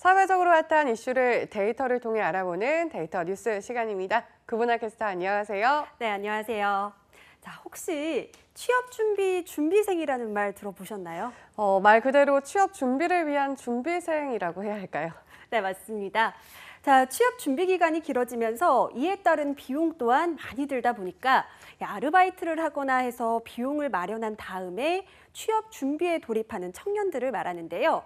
사회적으로 핫한 이슈를 데이터를 통해 알아보는 데이터 뉴스 시간입니다. 그분아 캐스터 안녕하세요. 네, 안녕하세요. 자, 혹시 취업 준비 준비생이라는 말 들어보셨나요? 어, 말 그대로 취업 준비를 위한 준비생이라고 해야 할까요? 네, 맞습니다. 자, 취업 준비 기간이 길어지면서 이에 따른 비용 또한 많이 들다 보니까 아르바이트를 하거나 해서 비용을 마련한 다음에 취업 준비에 돌입하는 청년들을 말하는데요.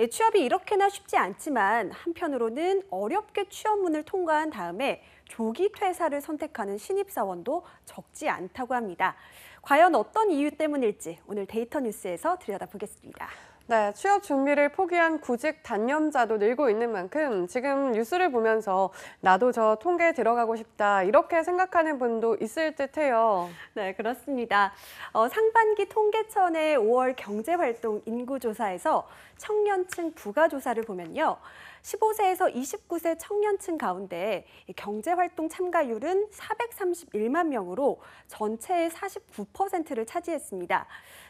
예, 취업이 이렇게나 쉽지 않지만 한편으로는 어렵게 취업문을 통과한 다음에 조기 퇴사를 선택하는 신입사원도 적지 않다고 합니다. 과연 어떤 이유 때문일지 오늘 데이터 뉴스에서 들여다보겠습니다. 네, 취업 준비를 포기한 구직 단념자도 늘고 있는 만큼 지금 뉴스를 보면서 나도 저 통계 에 들어가고 싶다 이렇게 생각하는 분도 있을 듯해요. 네, 그렇습니다. 어, 상반기 통계청의 5월 경제활동 인구조사에서 청년층 부가조사를 보면요. 15세에서 29세 청년층 가운데 경제활동 참가율은 431만 명으로 전체의 49%를 차지했습니다.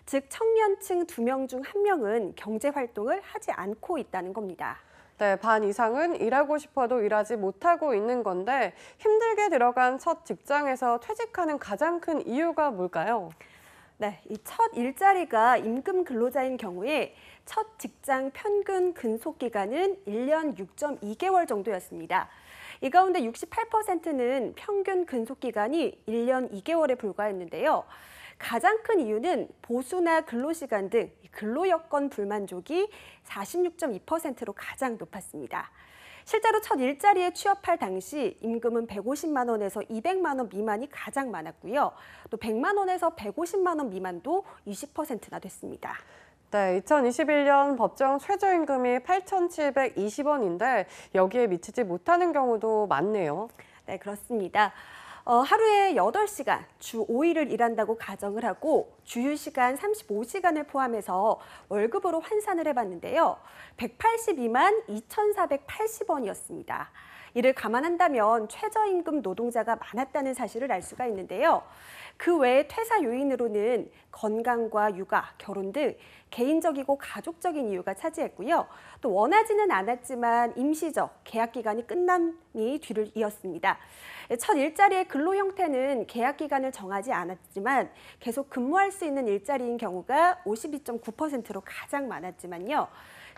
즉 청년층 2명 중 1명은 이상은 경제 활동을 하지 않고 있다는 겁니다. 네, 반 이상은 일하고 싶어도 일하지 못하고 있는 건데 힘들게 들어간 첫 직장에서 퇴직하는 가장 큰 이유가 뭘까요? 네, 이 첫 일자리가 임금 근로자인 경우에 첫 직장 평균 근속 기간은 1년 6.2개월 정도였습니다. 이 가운데 68%는 평균 근속 기간이 1년 2개월에 불과했는데요. 가장 큰 이유는 보수나 근로시간 등 근로여건 불만족이 46.2%로 가장 높았습니다. 실제로 첫 일자리에 취업할 당시 임금은 150만 원에서 200만 원 미만이 가장 많았고요. 또 100만 원에서 150만 원 미만도 20%나 됐습니다. 네, 2021년 법정 최저임금이 8,720원인데 여기에 미치지 못하는 경우도 많네요. 네, 그렇습니다. 어, 하루에 8시간, 주 5일을 일한다고 가정을 하고 주휴시간 35시간을 포함해서 월급으로 환산을 해봤는데요. 182만 2,480원이었습니다. 이를 감안한다면 최저임금 노동자가 많았다는 사실을 알 수가 있는데요. 그 외에 퇴사 요인으로는 건강과 육아, 결혼 등 개인적이고 가족적인 이유가 차지했고요. 또 원하지는 않았지만 임시적 계약 기간이 끝남이 뒤를 이었습니다. 첫 일자리의 근로 형태는 계약 기간을 정하지 않았지만 계속 근무할 수 있는 일자리인 경우가 52.9%로 가장 많았지만요.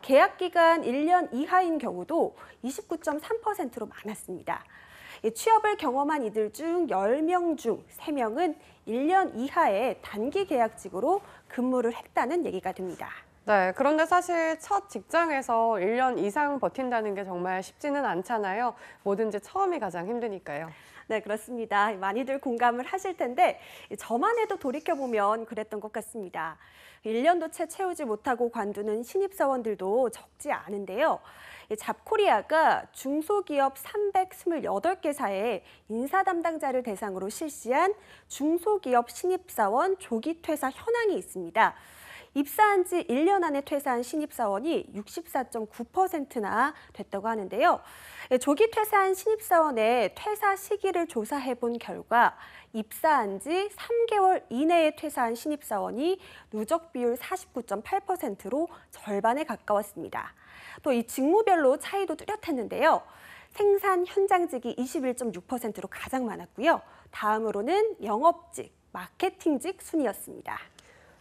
계약 기간 1년 이하인 경우도 29.3%로 많았습니다. 취업을 경험한 이들 중 10명 중 3명은 1년 이하의 단기 계약직으로 근무를 했다는 얘기가 됩니다. 네, 그런데 사실 첫 직장에서 1년 이상 버틴다는 게 정말 쉽지는 않잖아요. 뭐든지 처음이 가장 힘드니까요. 네, 그렇습니다. 많이들 공감을 하실 텐데 저만 해도 돌이켜보면 그랬던 것 같습니다. 1년도 채 채우지 못하고 관두는 신입사원들도 적지 않은데요. 잡코리아가 중소기업 328개사에 인사 담당자를 대상으로 실시한 중소기업 신입사원 조기 퇴사 현황이 있습니다. 입사한 지 1년 안에 퇴사한 신입사원이 64.9%나 됐다고 하는데요. 예, 조기 퇴사한 신입사원의 퇴사 시기를 조사해 본 결과 입사한 지 3개월 이내에 퇴사한 신입사원이 누적 비율 49.8%로 절반에 가까웠습니다. 또 이 직무별로 차이도 뚜렷했는데요. 생산 현장직이 21.6%로 가장 많았고요. 다음으로는 영업직, 마케팅직 순이었습니다.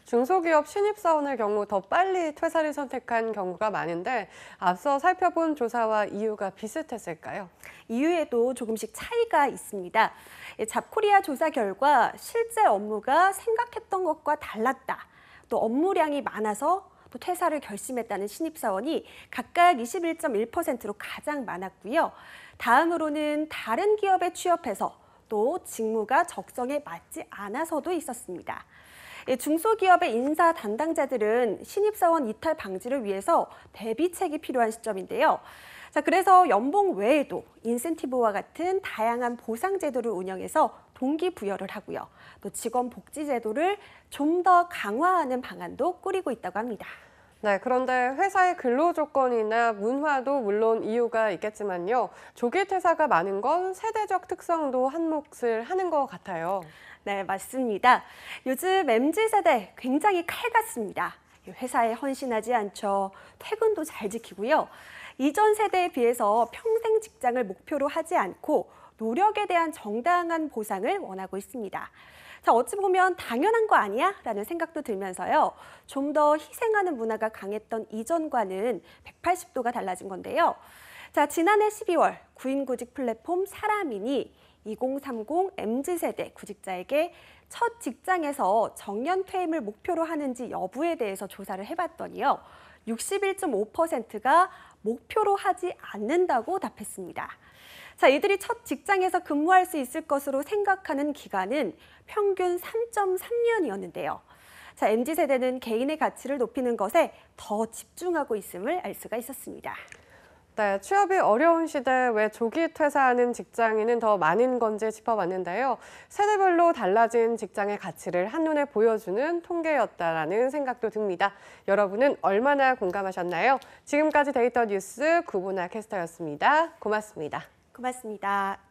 중소기업 신입사원의 경우 더 빨리 퇴사를 선택한 경우가 많은데 앞서 살펴본 조사와 이유가 비슷했을까요? 이유에도 조금씩 차이가 있습니다. 예, 잡코리아 조사 결과 실제 업무가 생각했던 것과 달랐다. 또 업무량이 많아서 또 퇴사를 결심했다는 신입사원이 각각 21.1%로 가장 많았고요. 다음으로는 다른 기업에 취업해서 또 직무가 적성에 맞지 않아서도 있었습니다. 중소기업의 인사 담당자들은 신입사원 이탈 방지를 위해서 대비책이 필요한 시점인데요. 자, 그래서 연봉 외에도 인센티브와 같은 다양한 보상 제도를 운영해서 동기부여를 하고요. 또 직원 복지 제도를 좀 더 강화하는 방안도 꾸리고 있다고 합니다. 네, 그런데 회사의 근로 조건이나 문화도 물론 이유가 있겠지만요. 조기 퇴사가 많은 건 세대적 특성도 한몫을 하는 것 같아요. 네, 맞습니다. 요즘 MZ 세대 굉장히 칼같습니다. 회사에 헌신하지 않죠. 퇴근도 잘 지키고요. 이전 세대에 비해서 평생 직장을 목표로 하지 않고 노력에 대한 정당한 보상을 원하고 있습니다. 자, 어찌 보면 당연한 거 아니야? 라는 생각도 들면서요. 좀 더 희생하는 문화가 강했던 이전과는 180도가 달라진 건데요. 자, 지난해 12월 구인구직 플랫폼 사람인이 2030 MZ세대 구직자에게 첫 직장에서 정년 퇴임을 목표로 하는지 여부에 대해서 조사를 해봤더니요. 61.5%가 목표로 하지 않는다고 답했습니다. 자, 이들이 첫 직장에서 근무할 수 있을 것으로 생각하는 기간은 평균 3.3년이었는데요. 자, MZ 세대는 개인의 가치를 높이는 것에 더 집중하고 있음을 알 수가 있었습니다. 네, 취업이 어려운 시대에 왜 조기 퇴사하는 직장인은 더 많은 건지 짚어봤는데요. 세대별로 달라진 직장의 가치를 한눈에 보여주는 통계였다라는 생각도 듭니다. 여러분은 얼마나 공감하셨나요? 지금까지 데이터 뉴스 구보나 캐스터였습니다. 고맙습니다. 고맙습니다.